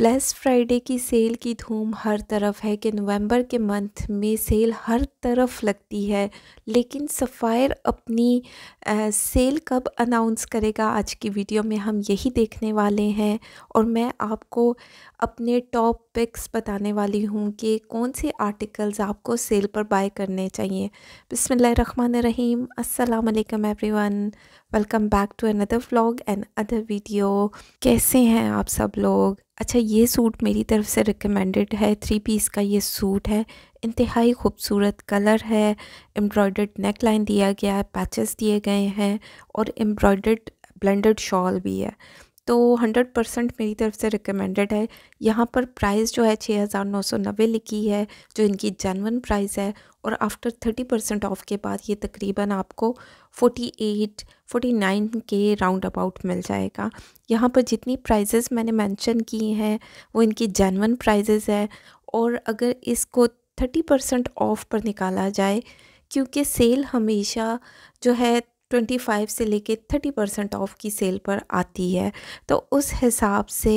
bless Friday की cell की धूम हर तरफ है कि नवंबर के मंथ में सेल हर तरफ लगती है लेकिन सफ़ायर अपनी आ, सेल कब अनाउंस करेगा आज की वीडियो में हम यही देखने वाले हैं और मैं आपको अपने टॉप पिक्स बताने वाली हूँ कि कौन से आर्टिकल्स आपको सेल पर बाय करने चाहिए बिसमीम अल्लाम वन welcome back to another vlog and other video कैसे हैं आप सब लोग अच्छा ये सूट मेरी तरफ से रिकमेंडेड है थ्री पीस का ये सूट है इंतहाई खूबसूरत कलर है एम्ब्रॉयडर्ड नेक लाइन दिया गया है पैचेस दिए गए हैं और एम्ब्रॉयडर्ड ब्लेंडेड शॉल भी है तो हंड्रेड परसेंट मेरी तरफ से रिकमेंडेड है यहाँ पर प्राइस जो है छः हज़ार नौ सौ नब्बे लिखी है जो इनकी जेनवन प्राइस है और आफ्टर थर्टी परसेंट ऑफ के बाद ये तकरीबन आपको फोर्टी एट फोर्टी नाइन के राउंड अबाउट मिल जाएगा यहाँ पर जितनी प्राइजेज़ मैंने मेंशन की हैं वो इनकी जेनवन प्राइजेज़ है और अगर इसको थर्टी परसेंट ऑफ पर निकाला जाए क्योंकि सेल हमेशा जो है 25 से लेके 30 परसेंट ऑफ की सेल पर आती है तो उस हिसाब से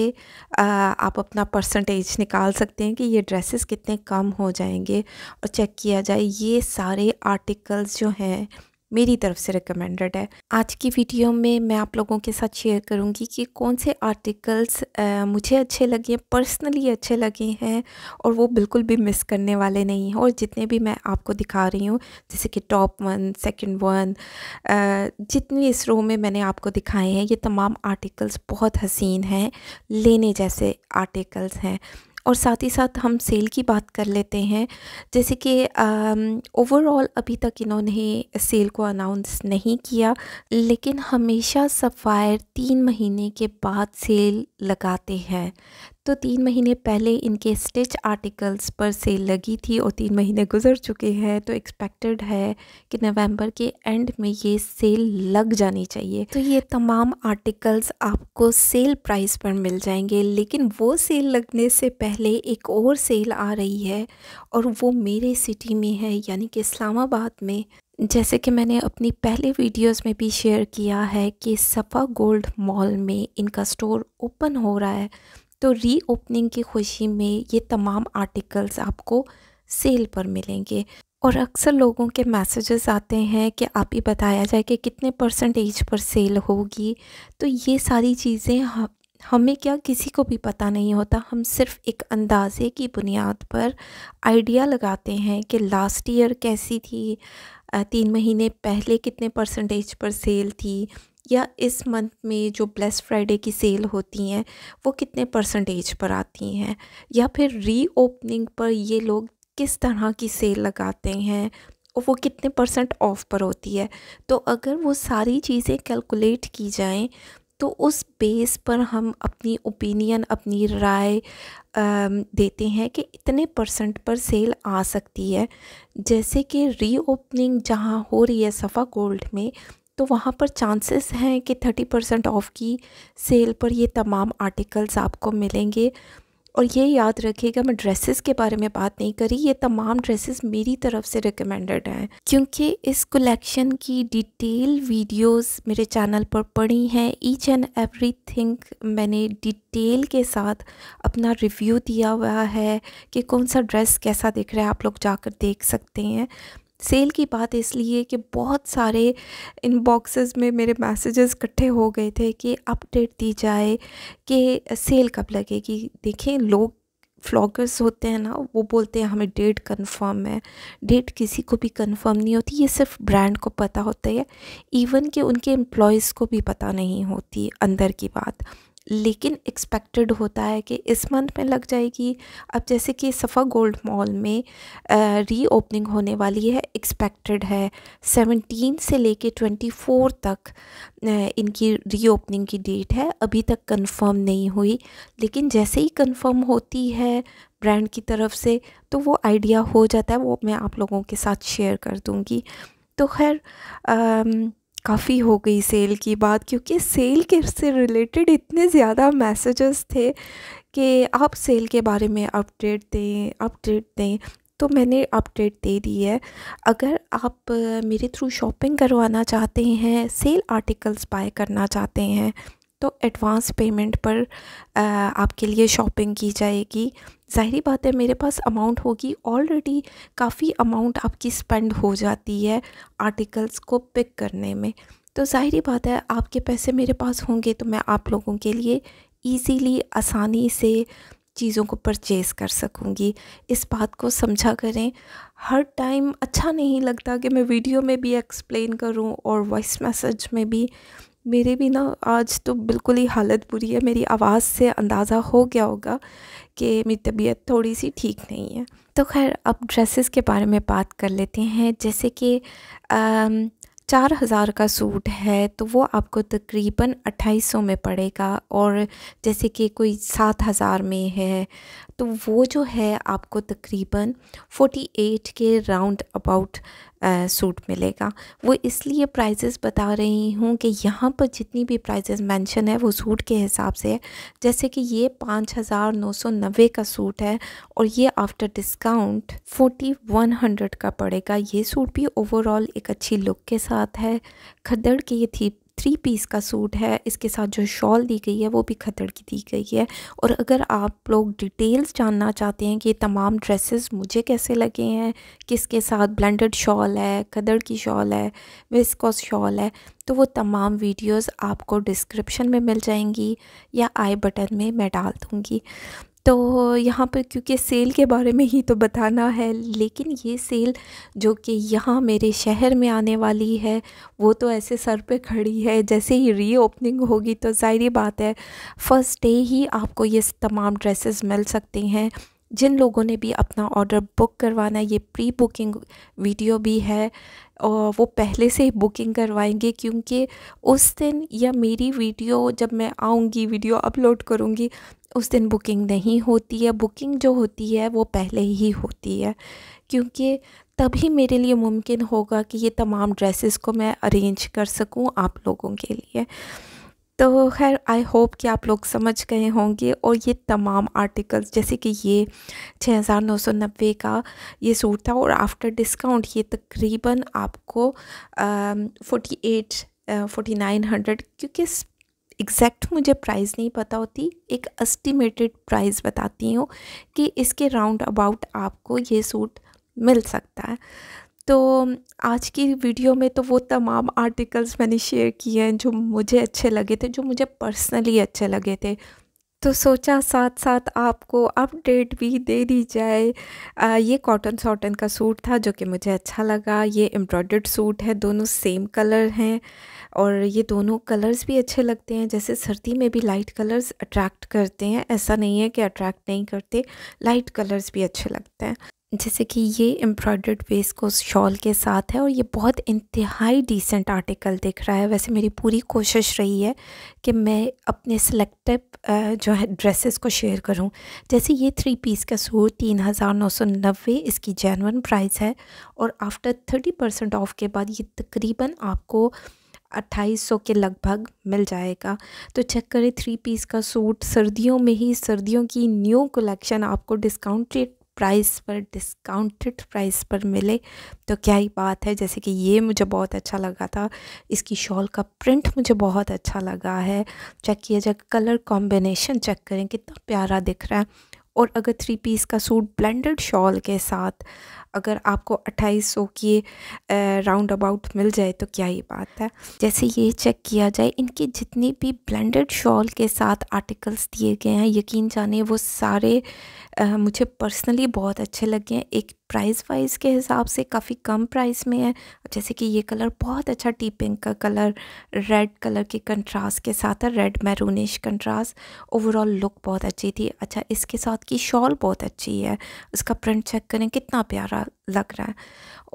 आप अपना परसेंटेज निकाल सकते हैं कि ये ड्रेसेस कितने कम हो जाएंगे और चेक किया जाए ये सारे आर्टिकल्स जो हैं मेरी तरफ से रिकमेंडेड है आज की वीडियो में मैं आप लोगों के साथ शेयर करूँगी कि कौन से आर्टिकल्स आ, मुझे अच्छे लगे पर्सनली अच्छे लगे हैं और वो बिल्कुल भी मिस करने वाले नहीं हैं और जितने भी मैं आपको दिखा रही हूँ जैसे कि टॉप वन सेकंड वन जितने इस रो में मैंने आपको दिखाए हैं ये तमाम आर्टिकल्स बहुत हसीन हैं लेने जैसे आर्टिकल्स हैं और साथ ही साथ हम सेल की बात कर लेते हैं जैसे कि ओवरऑल अभी तक इन्होंने सेल को अनाउंस नहीं किया लेकिन हमेशा सफ़ायर तीन महीने के बाद सेल लगाते हैं तो तीन महीने पहले इनके स्टिच आर्टिकल्स पर सेल लगी थी और तीन महीने गुजर चुके हैं तो एक्सपेक्टेड है कि नवंबर के एंड में ये सेल लग जानी चाहिए तो ये तमाम आर्टिकल्स आपको सेल प्राइस पर मिल जाएंगे लेकिन वो सेल लगने से पहले एक और सेल आ रही है और वो मेरे सिटी में है यानी कि इस्लामाबाद में जैसे कि मैंने अपनी पहले वीडियोस में भी शेयर किया है कि सफ़ा गोल्ड मॉल में इनका स्टोर ओपन हो रहा है तो रीओपनिंग की खुशी में ये तमाम आर्टिकल्स आपको सेल पर मिलेंगे और अक्सर लोगों के मैसेजेस आते हैं कि आप ही बताया जाए कि कितने परसेंटेज पर सेल होगी तो ये सारी चीज़ें हमें क्या किसी को भी पता नहीं होता हम सिर्फ एक अंदाज़े की बुनियाद पर आइडिया लगाते हैं कि लास्ट ईयर कैसी थी तीन महीने पहले कितने परसेंटेज पर सेल थी या इस मंथ में जो ब्लेस फ्राइडे की सेल होती हैं वो कितने परसेंटेज पर आती हैं या फिर रीओपनिंग पर ये लोग किस तरह की सेल लगाते हैं और वो कितने परसेंट ऑफ पर होती है तो अगर वो सारी चीज़ें कैलकुलेट की जाएं तो उस बेस पर हम अपनी ओपिनियन अपनी राय देते हैं कि इतने परसेंट पर सेल आ सकती है जैसे कि रीओपनिंग जहाँ हो रही है सफ़ा गोल्ड में तो वहाँ पर चांसेस हैं कि थर्टी परसेंट ऑफ़ की सेल पर ये तमाम आर्टिकल्स आपको मिलेंगे और ये याद रखिएगा मैं ड्रेसेस के बारे में बात नहीं करी ये तमाम ड्रेसेस मेरी तरफ से रिकमेंडेड हैं क्योंकि इस कलेक्शन की डिटेल वीडियोस मेरे चैनल पर पड़ी हैं ईच एंड एवरी मैंने डिटेल के साथ अपना रिव्यू दिया हुआ है कि कौन सा ड्रेस कैसा दिख रहा है आप लोग जाकर देख सकते हैं सेल की बात इसलिए कि बहुत सारे इनबॉक्सेस में मेरे मैसेजेस इकट्ठे हो गए थे कि अपडेट दी जाए कि सेल कब लगेगी देखें लोग फ्लॉगर्स होते हैं ना वो बोलते हैं हमें डेट कंफर्म है डेट किसी को भी कंफर्म नहीं होती ये सिर्फ ब्रांड को पता होता है इवन कि उनके एम्प्लॉयज़ को भी पता नहीं होती अंदर की बात लेकिन एक्सपेक्टेड होता है कि इस मंथ में लग जाएगी अब जैसे कि सफ़ा गोल्ड मॉल में री ओपनिंग होने वाली है एक्सपेक्टेड है सेवनटीन से लेके ट्वेंटी फोर तक इनकी री ओपनिंग की डेट है अभी तक कंफर्म नहीं हुई लेकिन जैसे ही कंफर्म होती है ब्रांड की तरफ से तो वो आइडिया हो जाता है वो मैं आप लोगों के साथ शेयर कर दूँगी तो खैर काफ़ी हो गई सेल की बात क्योंकि सेल के से रिलेटेड इतने ज़्यादा मैसेजेस थे कि आप सेल के बारे में अपडेट दें अपडेट दें तो मैंने अपडेट दे दी है अगर आप मेरे थ्रू शॉपिंग करवाना चाहते हैं सेल आर्टिकल्स बाय करना चाहते हैं तो एडवांस पेमेंट पर आपके लिए शॉपिंग की जाएगी ज़ाहरी बात है मेरे पास अमाउंट होगी ऑलरेडी काफ़ी अमाउंट आपकी स्पेंड हो जाती है आर्टिकल्स को पिक करने में तो ज़ाहरी बात है आपके पैसे मेरे पास होंगे तो मैं आप लोगों के लिए ईजीली आसानी से चीज़ों को परचेज़ कर सकूँगी इस बात को समझा करें हर टाइम अच्छा नहीं लगता कि मैं वीडियो में भी एक्सप्लेन करूँ और वॉइस मैसेज में भी मेरे भी ना आज तो बिल्कुल ही हालत बुरी है मेरी आवाज़ से अंदाज़ा हो गया होगा कि मेरी तबीयत थोड़ी सी ठीक नहीं है तो खैर अब ड्रेसेस के बारे में बात कर लेते हैं जैसे कि चार हज़ार का सूट है तो वो आपको तकरीबन अट्ठाईस सौ में पड़ेगा और जैसे कि कोई सात हज़ार में है तो वो जो है आपको तकरीबन 48 के राउंड अबाउट सूट मिलेगा वो इसलिए प्राइजेस बता रही हूँ कि यहाँ पर जितनी भी प्राइजेस मेंशन है वो सूट के हिसाब से है जैसे कि ये पाँच हज़ार नौ सौ नब्बे का सूट है और ये after discount forty one hundred का पड़ेगा ये सूट भी ओवरऑल एक अच्छी लुक के साथ है खदड़ के ये थी थ्री पीस का सूट है इसके साथ जो शॉल दी गई है वो भी खतड़ की दी गई है और अगर आप लोग डिटेल्स जानना चाहते हैं कि ये तमाम ड्रेसेस मुझे कैसे लगे हैं किसके साथ ब्लेंडेड शॉल है खदड़ की शॉल है विस्कोस शॉल है तो वो तमाम वीडियोस आपको डिस्क्रिप्शन में मिल जाएंगी या आई बटन में मैं डाल दूँगी तो यहाँ पर क्योंकि सेल के बारे में ही तो बताना है लेकिन ये सेल जो कि यहाँ मेरे शहर में आने वाली है वो तो ऐसे सर पे खड़ी है जैसे ही रीओपनिंग होगी तो जाहिर बात है फ़र्स्ट डे ही आपको ये तमाम ड्रेसेस मिल सकते हैं जिन लोगों ने भी अपना ऑर्डर बुक करवाना ये प्री बुकिंग वीडियो भी है और वो पहले से ही बुकिंग करवाएंगे क्योंकि उस दिन या मेरी वीडियो जब मैं आऊँगी वीडियो अपलोड करूँगी उस दिन बुकिंग नहीं होती है बुकिंग जो होती है वो पहले ही होती है क्योंकि तभी मेरे लिए मुमकिन होगा कि ये तमाम ड्रेसेस को मैं अरेंज कर सकूँ आप लोगों के लिए तो खैर आई होप कि आप लोग समझ गए होंगे और ये तमाम आर्टिकल्स जैसे कि ये छः हज़ार नौ सौ नब्बे का ये सूट था और आफ्टर डिस्काउंट ये तकरीबन आपको forty eight forty nine hundred क्योंकि एग्जैक्ट मुझे प्राइस नहीं पता होती एक एस्टिमेटेड प्राइस बताती हूँ कि इसके राउंड अबाउट आपको ये सूट मिल सकता है तो आज की वीडियो में तो वो तमाम आर्टिकल्स मैंने शेयर किए हैं जो मुझे अच्छे लगे थे जो मुझे पर्सनली अच्छे लगे थे तो सोचा साथ साथ आपको अपडेट भी दे दी जाए आ, ये कॉटन सॉटन का सूट था जो कि मुझे अच्छा लगा ये एम्ब्रॉयड सूट है दोनों सेम कलर हैं और ये दोनों कलर्स भी अच्छे लगते हैं जैसे सर्दी में भी लाइट कलर्स अट्रैक्ट करते हैं ऐसा नहीं है कि अट्रैक्ट नहीं करते लाइट कलर्स भी अच्छे लगते हैं जैसे कि ये एम्ब्रॉयड वेस्ट को शॉल के साथ है और ये बहुत इंतहाई डिसेंट आर्टिकल दिख रहा है वैसे मेरी पूरी कोशिश रही है कि मैं अपने सेलेक्टिव जो है ड्रेसेस को शेयर करूं जैसे ये थ्री पीस का सूट तीन हज़ार नौ सौ नब्बे इसकी जैनवन प्राइस है और आफ्टर थर्टी परसेंट ऑफ के बाद ये तकरीबन आपको अट्ठाईस सौ के लगभग मिल जाएगा तो चेक करें थ्री पीस का सूट सर्दियों में ही सर्दियों की न्यू कलेक्शन आपको डिस्काउंट रेट प्राइस पर डिस्काउंटेड प्राइस पर मिले तो क्या ही बात है जैसे कि ये मुझे बहुत अच्छा लगा था इसकी शॉल का प्रिंट मुझे बहुत अच्छा लगा है चेक किया जाए कलर कॉम्बिनेशन चेक करें कितना प्यारा दिख रहा है और अगर थ्री पीस का सूट ब्लेंडेड शॉल के साथ अगर आपको अट्ठाईस सौ की राउंड अबाउट मिल जाए तो क्या ही बात है जैसे ये चेक किया जाए इनके जितने भी ब्लेंडेड शॉल के साथ आर्टिकल्स दिए गए हैं यकीन जाने वो सारे आ, मुझे पर्सनली बहुत अच्छे लगे हैं एक प्राइस वाइज के हिसाब से काफ़ी कम प्राइस में है जैसे कि ये कलर बहुत अच्छा टी पिंक का कलर रेड कलर के कंट्रास्ट के साथ है red maroonish contrast overall look बहुत अच्छी थी अच्छा इसके साथ की शॉल बहुत अच्छी है उसका प्रिंट चेक करें कितना प्यारा लग रहा है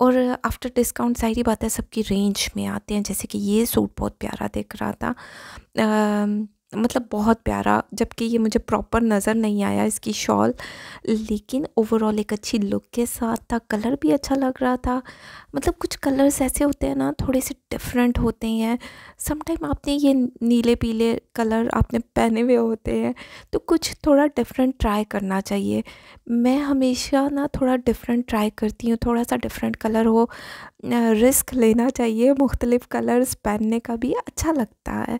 और आफ्टर डिस्काउंट सारी बात है सबकी रेंज में आते हैं जैसे कि ये सूट बहुत प्यारा दिख रहा था आ, मतलब बहुत प्यारा जबकि ये मुझे प्रॉपर नज़र नहीं आया इसकी शॉल लेकिन ओवरऑल एक अच्छी लुक के साथ था कलर भी अच्छा लग रहा था मतलब कुछ कलर्स ऐसे होते हैं ना थोड़े से डिफरेंट होते हैं समटाइम आपने ये नीले पीले कलर आपने पहने हुए होते हैं तो कुछ थोड़ा डिफरेंट ट्राई करना चाहिए मैं हमेशा ना थोड़ा डिफरेंट ट्राई करती हूँ थोड़ा सा डिफरेंट कलर हो रिस्क लेना चाहिए मुख्तलिफ़ कलर्स पहनने का भी अच्छा लगता है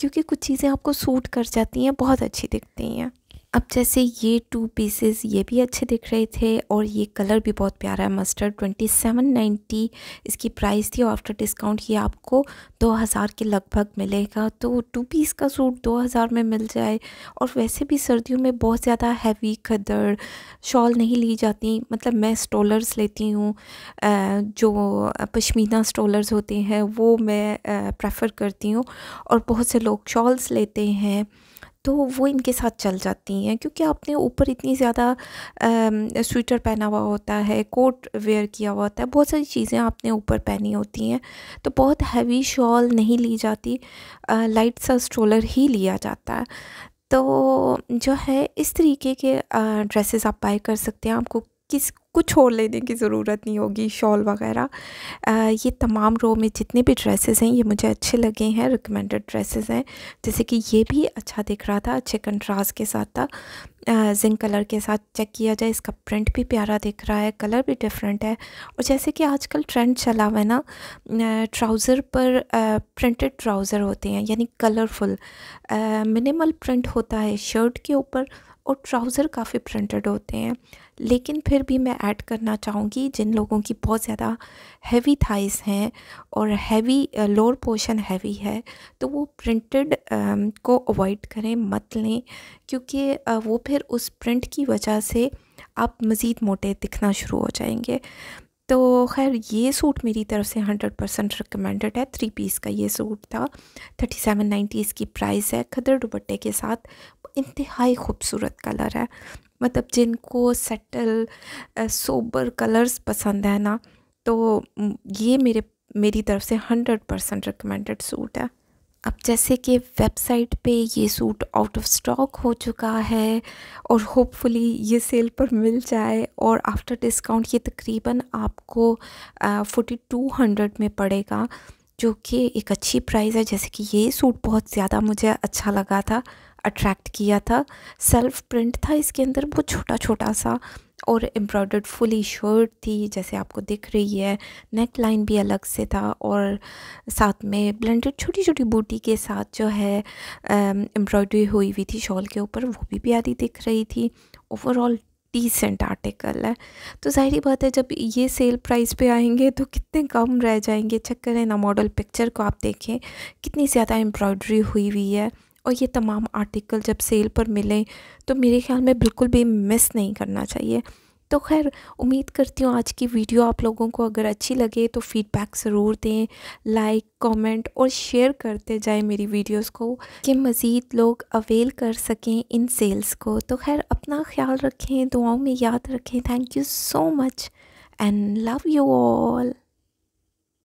क्योंकि कुछ चीज़ें आपको सूट कर जाती हैं बहुत अच्छी दिखती हैं अब जैसे ये टू पीसेस ये भी अच्छे दिख रहे थे और ये कलर भी बहुत प्यारा है मस्टर्ड ट्वेंटी सेवन नाइन्टी इसकी प्राइस थी आफ्टर डिस्काउंट ये आपको दो हज़ार के लगभग मिलेगा तो टू पीस का सूट दो हज़ार में मिल जाए और वैसे भी सर्दियों में बहुत ज़्यादा हैवी खदड़ शॉल नहीं ली जाती मतलब मैं स्टोलर्स लेती हूँ जो पश्मीना स्टोलर्स होते हैं वो मैं प्रेफर करती हूँ और बहुत से लोग शॉल्स लेते हैं तो वो इनके साथ चल जाती हैं क्योंकि आपने ऊपर इतनी ज़्यादा स्वेटर पहना हुआ होता है कोट वेयर किया हुआ होता है बहुत सारी चीज़ें आपने ऊपर पहनी होती हैं तो बहुत हैवी शॉल नहीं ली जाती आ, लाइट सा स्ट्रोलर ही लिया जाता है तो जो है इस तरीके के ड्रेसेस आप बाय कर सकते हैं आपको किस कुछ और लेने की ज़रूरत नहीं होगी शॉल वगैरह ये तमाम रो में जितने भी ड्रेसेस हैं ये मुझे अच्छे लगे हैं रिकमेंडेड ड्रेसेस हैं जैसे कि ये भी अच्छा दिख रहा था अच्छे कंट्रास्ट के साथ था जिंक कलर के साथ चेक किया जाए इसका प्रिंट भी प्यारा दिख रहा है कलर भी डिफरेंट है और जैसे कि आजकल ट्रेंड चला हुआ है ना ट्राउज़र पर प्रिंटेड ट्राउज़र होते हैं यानी कलरफुल मिनिमल प्रिंट होता है शर्ट के ऊपर और ट्राउज़र काफ़ी प्रिंटेड होते हैं लेकिन फिर भी मैं ऐड करना चाहूँगी जिन लोगों की बहुत ज़्यादा हैवी थाइस हैं और हैवी लोअर पोर्शन हैवी है तो वो प्रिंटेड को अवॉइड करें मत लें क्योंकि वो फिर उस प्रिंट की वजह से आप मज़ीद मोटे दिखना शुरू हो जाएंगे तो खैर ये सूट मेरी तरफ से हंड्रेड परसेंट रिकमेंडेड है थ्री पीस का ये सूट था थर्टी सेवन नाइन्टी इसकी प्राइस है खदर दुपट्टे के साथ इंतहाई खूबसूरत कलर है मतलब जिनको सेटल सोबर कलर्स पसंद है ना तो ये मेरे मेरी तरफ से हंड्रेड परसेंट रिकमेंडेड सूट है अब जैसे कि वेबसाइट पे ये सूट आउट ऑफ स्टॉक हो चुका है और होपफुली ये सेल पर मिल जाए और आफ्टर डिस्काउंट ये तकरीबन आपको फोर्टी टू हंड्रेड में पड़ेगा जो कि एक अच्छी प्राइस है जैसे कि ये सूट बहुत ज़्यादा मुझे अच्छा लगा था अट्रैक्ट किया था सेल्फ प्रिंट था इसके अंदर बहुत छोटा छोटा सा और एम्ब्रॉयडर्ड फुली शर्ट थी जैसे आपको दिख रही है नेक लाइन भी अलग से था और साथ में ब्लेंडेड छोटी छोटी बूटी के साथ जो है एम्ब्रॉयडरी हुई हुई थी शॉल के ऊपर वो भी प्यारी दिख रही थी ओवरऑल डिसेंट आर्टिकल है तो ज़ाहरी बात है जब ये सेल प्राइस पे आएंगे तो कितने कम रह जाएंगे चेक करें ना मॉडल पिक्चर को आप देखें कितनी ज़्यादा एम्ब्रॉयडरी हुई हुई है और ये तमाम आर्टिकल जब सेल पर मिलें तो मेरे ख्याल में बिल्कुल भी मिस नहीं करना चाहिए तो खैर उम्मीद करती हूँ आज की वीडियो आप लोगों को अगर अच्छी लगे तो फीडबैक ज़रूर दें लाइक कमेंट और शेयर करते जाएं मेरी वीडियोस को कि मज़ीद लोग अवेल कर सकें इन सेल्स को तो खैर अपना ख्याल रखें दुआओं में याद रखें thank you so much and love you all